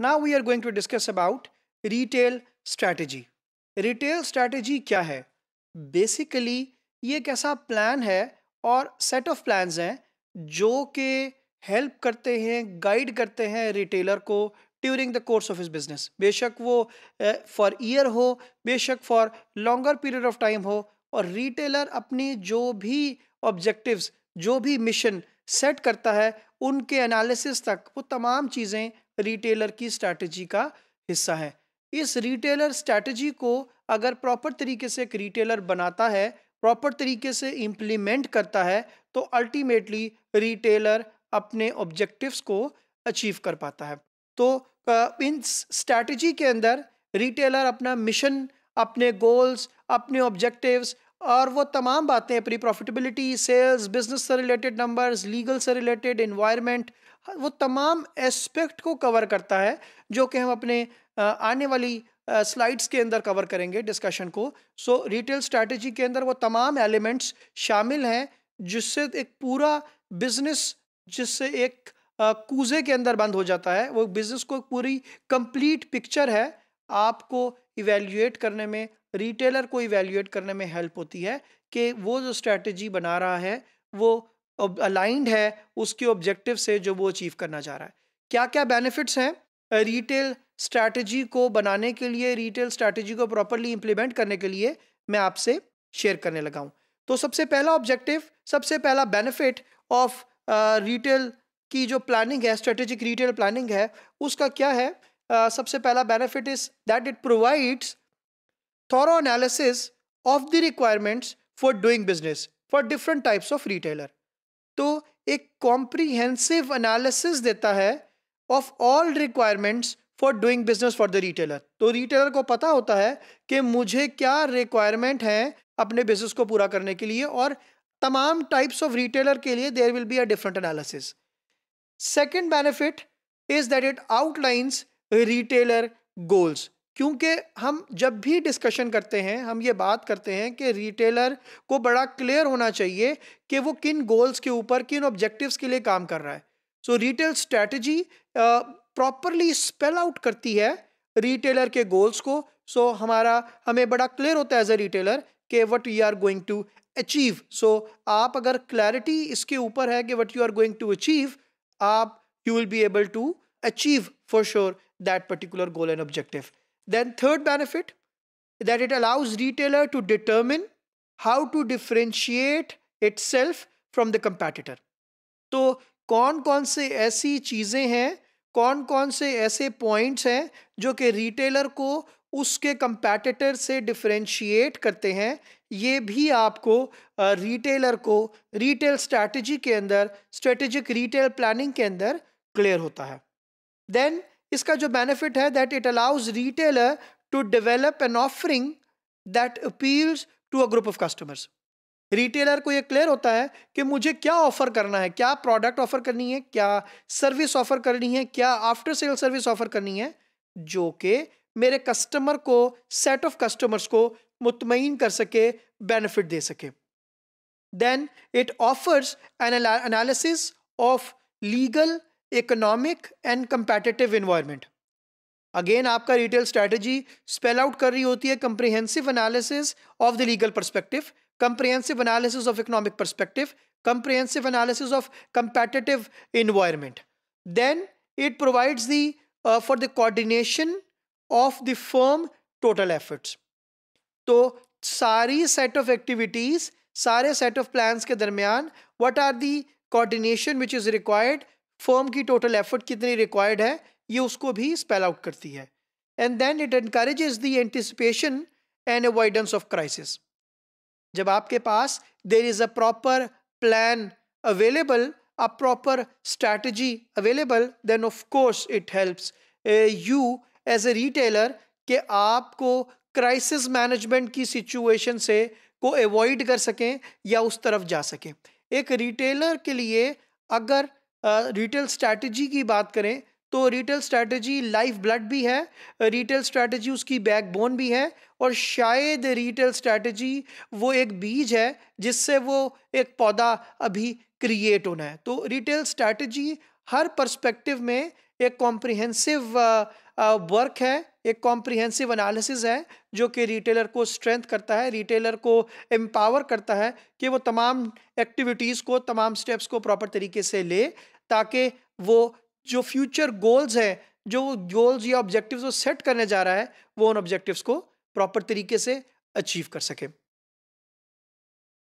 Now we are going to discuss about retail strategy retail strategy क्या है basically ये एक ऐसा प्लान है और सेट ऑफ प्लान्स हैं जो कि हेल्प करते हैं गाइड करते हैं रिटेलर को during the course of his business बेशक वो फॉर uh, ईयर हो बेशक for longer period of time हो और रिटेलर अपनी जो भी ऑब्जेक्टिव्स जो भी मिशन सेट करता है उनके एनालिसिस तक वो तमाम चीज़ें रिटेलर की स्ट्रैटेजी का हिस्सा है इस रिटेलर स्ट्रैटेजी को अगर प्रॉपर तरीके से एक रिटेलर बनाता है प्रॉपर तरीके से इम्प्लीमेंट करता है तो अल्टीमेटली रिटेलर अपने ऑब्जेक्टिव्स को अचीव कर पाता है तो इन स्ट्रैटेजी के अंदर रिटेलर अपना मिशन अपने गोल्स अपने ऑब्जेक्टिव्स और वो तमाम बातें अपनी प्रॉफिटेबिलिटी सेल्स बिजनेस से रिलेटेड नंबर्स लीगल से रिलेटेड इन्वायरमेंट हाँ, वो तमाम एस्पेक्ट को कवर करता है जो कि हम अपने आने वाली स्लाइड्स के अंदर कवर करेंगे डिस्कशन को सो रिटेल स्ट्रैटेजी के अंदर वो तमाम एलिमेंट्स शामिल हैं जिससे एक पूरा बिजनेस जिससे एक कूजे के अंदर बंद हो जाता है वो बिजनेस को पूरी कंप्लीट पिक्चर है आपको इवेल्यूएट करने में रिटेलर को इवेल्यूएट करने में हेल्प होती है कि वो जो स्ट्रैटेजी बना रहा है वो अलाइंड है उसके ऑब्जेक्टिव से जो वो अचीव करना चाह रहा है क्या क्या बेनिफिट्स हैं रिटेल स्ट्रैटेजी को बनाने के लिए रिटेल स्ट्रैटेजी को प्रॉपरली इंप्लीमेंट करने के लिए मैं आपसे शेयर करने लगा हूँ तो सबसे पहला ऑब्जेक्टिव सबसे पहला बेनिफिट ऑफ रिटेल की जो प्लानिंग है स्ट्रेटेजिक रिटेल प्लानिंग है उसका क्या है uh, सबसे पहला benefit is that it provides thorough analysis of the requirements for doing business for different types of retailer तो एक कॉम्प्रीहेंसिव एनालिसिस देता है of all requirements for doing business for the retailer तो रिटेलर को पता होता है कि मुझे क्या रिक्वायरमेंट है अपने बिजनेस को पूरा करने के लिए और तमाम टाइप्स ऑफ रिटेलर के लिए there will be a different analysis second benefit is that it outlines retailer goals क्योंकि हम जब भी डिस्कशन करते हैं हम ये बात करते हैं कि रिटेलर को बड़ा क्लियर होना चाहिए कि वो किन गोल्स के ऊपर किन ऑब्जेक्टिव्स के लिए काम कर रहा है so retail strategy properly spell out करती है रिटेलर के गोल्स को सो so हमारा हमें बड़ा क्लियर होता है एज ए रिटेलर कि what we are going to achieve so आप अगर क्लैरिटी इसके ऊपर है कि what you are going to achieve आप you will be able to achieve for sure that particular goal and objective Then third benefit that it allows retailer to determine how to differentiate itself from the competitor. तो कौन कौन से ऐसी चीज़ें हैं कौन कौन से ऐसे पॉइंट्स हैं जो कि रिटेलर को उसके कंपैटिटर से डिफरेंशिएट करते हैं ये भी आपको रिटेलर को रिटेल स्ट्रैटेजी के अंदर स्ट्रेटेजिक रिटेल प्लानिंग के अंदर क्लियर होता है देन इसका जो बेनिफिट है that it allows retailer to develop an offering that appeals to a group of customers retailer को ये क्लियर होता है कि मुझे क्या ऑफर करना है क्या प्रोडक्ट ऑफर करनी है क्या सर्विस ऑफर करनी है क्या आफ्टर सेल सर्विस ऑफर करनी है जो कि मेरे कस्टमर को सेट ऑफ कस्टमर्स को मुतमिन कर सके बेनिफिट दे सके then it offers analysis of legal economic and competitive environment again आपका रिटेल स्ट्रेटजी स्पेल आउट कर रही होती है comprehensive analysis of the legal perspective comprehensive analysis of economic perspective comprehensive analysis of competitive environment then it provides the for the coordination of the firm total efforts तो सारी set of activities सारे set of plans के दरमियान what are the coordination which is required firm की total effort कितनी required है ये उसको भी स्पेल आउट करती है and then it encourages the anticipation and avoidance of crisis जब आपके पास there is a proper plan available a proper strategy available then of course it helps you as a retailer कि आपको crisis management की situation से को avoid कर सकें या उस तरफ जा सकें एक रिटेलर के लिए अगर रिटेल स्ट्रैटेजी की बात करें तो रिटेल स्ट्रैटेजी लाइफ ब्लड भी है रिटेल स्ट्रैटेजी उसकी बैकबोन भी है और शायद रिटेल स्ट्रैटेजी वो एक बीज है जिससे वो एक पौधा अभी क्रिएट होना है तो रिटेल स्ट्रैटेजी हर पर्सपेक्टिव में एक कॉम्प्रिहेंसिव वर्क है एक कॉम्प्रिहेंसिव एनालिसिस है जो कि रिटेलर को स्ट्रेंथ करता है रिटेलर को एम्पावर करता है कि वो तमाम एक्टिविटीज़ को तमाम स्टेप्स को प्रॉपर तरीके से ले ताकि वो जो फ्यूचर गोल्स हैं जो गोल्स या ऑब्जेक्टिव्स वो सेट करने जा रहा है वो उन ऑब्जेक्टिव्स को प्रॉपर तरीके से अचीव कर सके